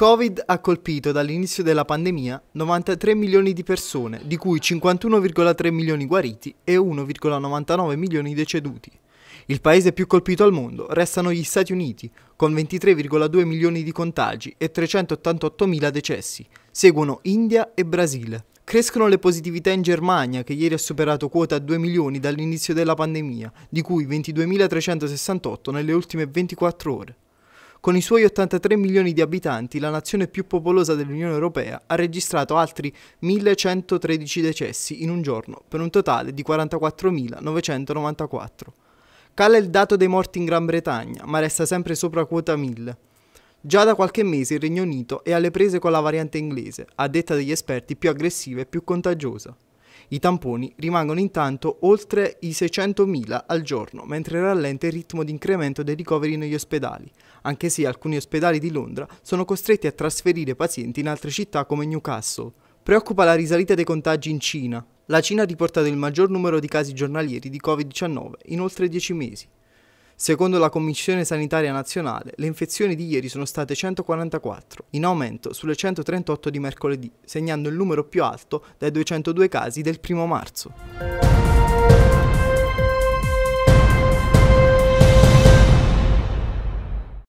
Covid ha colpito dall'inizio della pandemia 93 milioni di persone, di cui 51,3 milioni guariti e 1,99 milioni deceduti. Il paese più colpito al mondo restano gli Stati Uniti, con 23,2 milioni di contagi e 388 mila decessi. Seguono India e Brasile. Crescono le positività in Germania, che ieri ha superato quota 2 milioni dall'inizio della pandemia, di cui 22.368 nelle ultime 24 ore. Con i suoi 83 milioni di abitanti, la nazione più popolosa dell'Unione Europea ha registrato altri 1113 decessi in un giorno, per un totale di 44.994. Cala il dato dei morti in Gran Bretagna, ma resta sempre sopra quota 1000. Già da qualche mese il Regno Unito è alle prese con la variante inglese, a detta degli esperti più aggressiva e più contagiosa. I tamponi rimangono intanto oltre i 600.000 al giorno, mentre rallenta il ritmo di incremento dei ricoveri negli ospedali, anche se alcuni ospedali di Londra sono costretti a trasferire pazienti in altre città come Newcastle. Preoccupa la risalita dei contagi in Cina. La Cina ha riportato il maggior numero di casi giornalieri di Covid-19 in oltre 10 mesi. Secondo la Commissione Sanitaria Nazionale, le infezioni di ieri sono state 144, in aumento sulle 138 di mercoledì, segnando il numero più alto dai 202 casi del primo marzo.